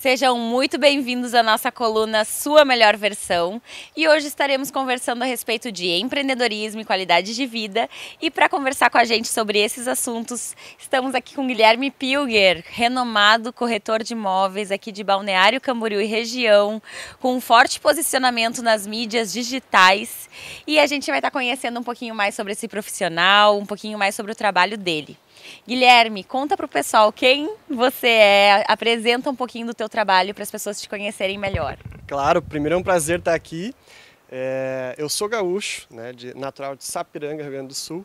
Sejam muito bem-vindos à nossa coluna Sua Melhor Versão. E hoje estaremos conversando a respeito de empreendedorismo e qualidade de vida. E para conversar com a gente sobre esses assuntos, estamos aqui com Guilherme Pilger, renomado corretor de imóveis aqui de Balneário Camboriú e região, com um forte posicionamento nas mídias digitais. E a gente vai estar conhecendo um pouquinho mais sobre esse profissional, um pouquinho mais sobre o trabalho dele. Guilherme, conta para o pessoal quem você é, apresenta um pouquinho do teu trabalho para as pessoas te conhecerem melhor. Claro, primeiro é um prazer estar aqui. É, eu sou gaúcho, né, de, natural de Sapiranga, Rio Grande do Sul.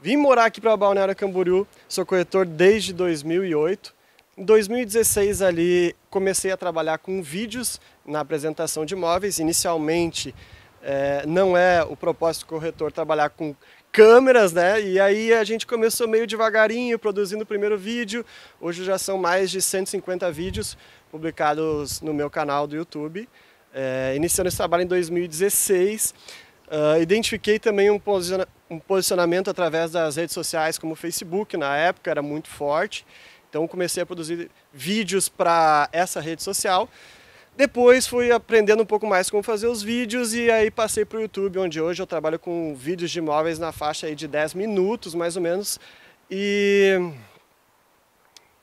Vim morar aqui para Balneário Camboriú, sou corretor desde 2008. Em 2016 ali comecei a trabalhar com vídeos na apresentação de imóveis. Inicialmente é, não é o propósito do corretor trabalhar com câmeras, né? E aí a gente começou meio devagarinho, produzindo o primeiro vídeo. Hoje já são mais de 150 vídeos publicados no meu canal do YouTube. É, iniciando esse trabalho em 2016, uh, ah, identifiquei também um, posiciona um posicionamento através das redes sociais, como o Facebook, na época era muito forte. Então comecei a produzir vídeos para essa rede social depois fui aprendendo um pouco mais como fazer os vídeos e aí passei para o YouTube, onde hoje eu trabalho com vídeos de imóveis na faixa aí de 10 minutos, mais ou menos. E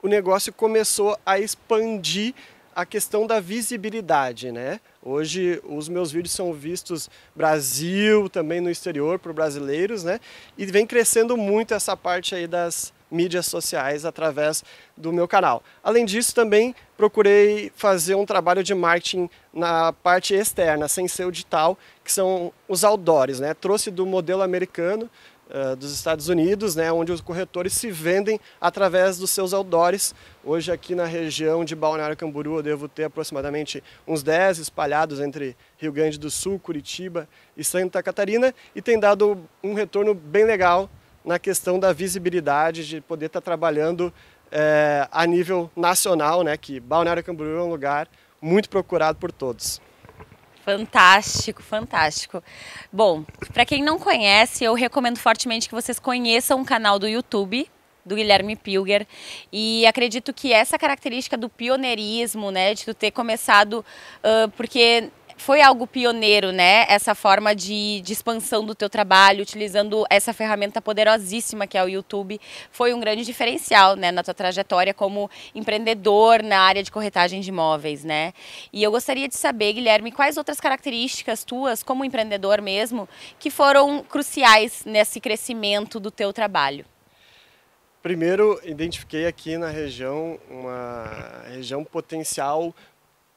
o negócio começou a expandir a questão da visibilidade, né? Hoje os meus vídeos são vistos Brasil, também no exterior, para brasileiros, né? E vem crescendo muito essa parte aí das, mídias sociais através do meu canal. Além disso, também procurei fazer um trabalho de marketing na parte externa, sem ser o digital, que são os outdoors. Né? Trouxe do modelo americano uh, dos Estados Unidos, né, onde os corretores se vendem através dos seus outdoors. Hoje aqui na região de Balneário Camburu, eu devo ter aproximadamente uns 10 espalhados entre Rio Grande do Sul, Curitiba e Santa Catarina e tem dado um retorno bem legal na questão da visibilidade, de poder estar tá trabalhando é, a nível nacional, né, que Balneário Camboriú é um lugar muito procurado por todos. Fantástico, fantástico. Bom, para quem não conhece, eu recomendo fortemente que vocês conheçam o canal do YouTube do Guilherme Pilger e acredito que essa característica do pioneirismo, né, de tu ter começado, uh, porque foi algo pioneiro, né? Essa forma de, de, expansão do teu trabalho, utilizando essa ferramenta poderosíssima que é o YouTube, foi um grande diferencial, né, na tua trajetória como empreendedor na área de corretagem de imóveis, né? E eu gostaria de saber, Guilherme, quais outras características tuas como empreendedor mesmo que foram cruciais nesse crescimento do teu trabalho? Primeiro, identifiquei aqui na região uma região potencial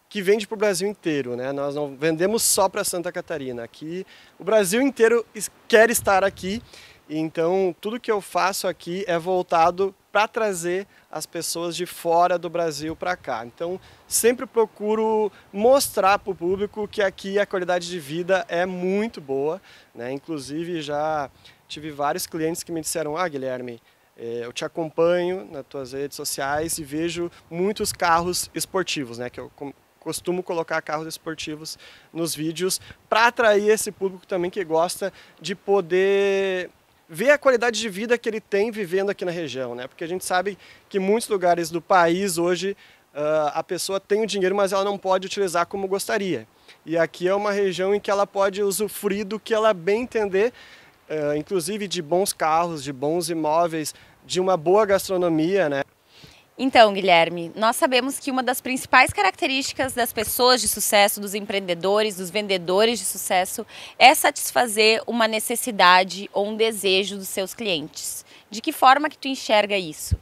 que vende para o Brasil inteiro, né? Nós não vendemos só para Santa Catarina. Aqui, o Brasil inteiro quer estar aqui. Então, tudo que eu faço aqui é voltado para trazer as pessoas de fora do Brasil para cá. Então, sempre procuro mostrar para o público que aqui a qualidade de vida é muito boa. Né? Inclusive, já tive vários clientes que me disseram: Ah, Guilherme, eh, eu te acompanho nas tuas redes sociais e vejo muitos carros esportivos, né? que eu costumo colocar carros esportivos nos vídeos para atrair esse público também que gosta de poder ver a qualidade de vida que ele tem vivendo aqui na região, né? Porque a gente sabe que muitos lugares do país hoje uh, a pessoa tem o dinheiro, mas ela não pode utilizar como gostaria. E aqui é uma região em que ela pode usufruir do que ela bem entender, uh, inclusive de bons carros, de bons imóveis, de uma boa gastronomia, né? Então, Guilherme, nós sabemos que uma das principais características das pessoas de sucesso, dos empreendedores, dos vendedores de sucesso, é satisfazer uma necessidade ou um desejo dos seus clientes. De que forma que tu enxerga isso?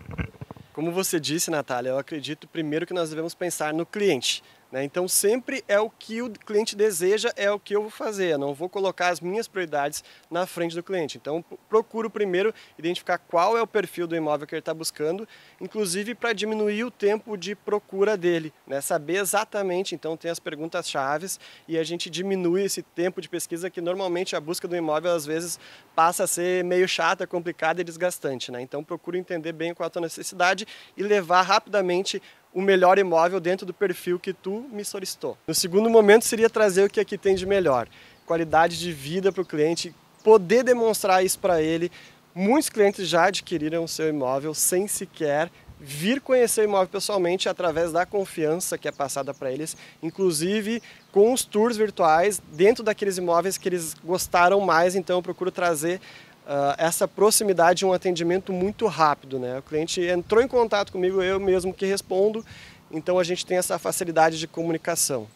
Como você disse, Natália, eu acredito primeiro que nós devemos pensar no cliente. Né? Então, sempre é o que o cliente deseja, é o que eu vou fazer. Eu não vou colocar as minhas prioridades na frente do cliente. Então, procuro primeiro identificar qual é o perfil do imóvel que ele está buscando, inclusive para diminuir o tempo de procura dele. Né? Saber exatamente, então, tem as perguntas chaves e a gente diminui esse tempo de pesquisa que normalmente a busca do imóvel, às vezes, passa a ser meio chata, complicada e desgastante. Né? Então, procuro entender bem qual é a tua necessidade e levar rapidamente o melhor imóvel dentro do perfil que tu me solicitou. No segundo momento seria trazer o que aqui tem de melhor, qualidade de vida para o cliente, poder demonstrar isso para ele. Muitos clientes já adquiriram o seu imóvel sem sequer vir conhecer o imóvel pessoalmente através da confiança que é passada para eles, inclusive com os tours virtuais dentro daqueles imóveis que eles gostaram mais, então eu procuro trazer ah, essa proximidade e um atendimento muito rápido. Né? O cliente entrou em contato comigo, eu mesmo que respondo, então a gente tem essa facilidade de comunicação.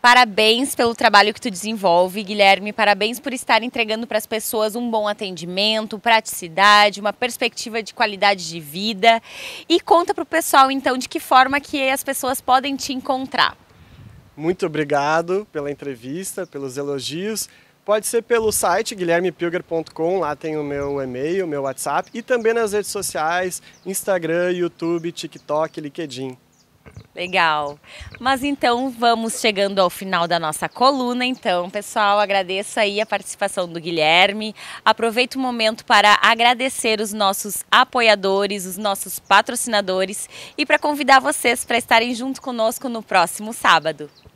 Parabéns pelo trabalho que tu desenvolve, Guilherme. Parabéns por estar entregando para as pessoas um bom atendimento, praticidade, uma perspectiva de qualidade de vida. E conta para o pessoal, então, de que forma que as pessoas podem te encontrar. Muito obrigado pela entrevista, pelos elogios. Pode ser pelo site guilhermepilger.com, lá tem o meu e-mail, meu WhatsApp, e também nas redes sociais, Instagram, YouTube, TikTok, LinkedIn. Legal. Mas então vamos chegando ao final da nossa coluna. Então, pessoal, agradeço aí a participação do Guilherme. Aproveito o momento para agradecer os nossos apoiadores, os nossos patrocinadores e para convidar vocês para estarem junto conosco no próximo sábado.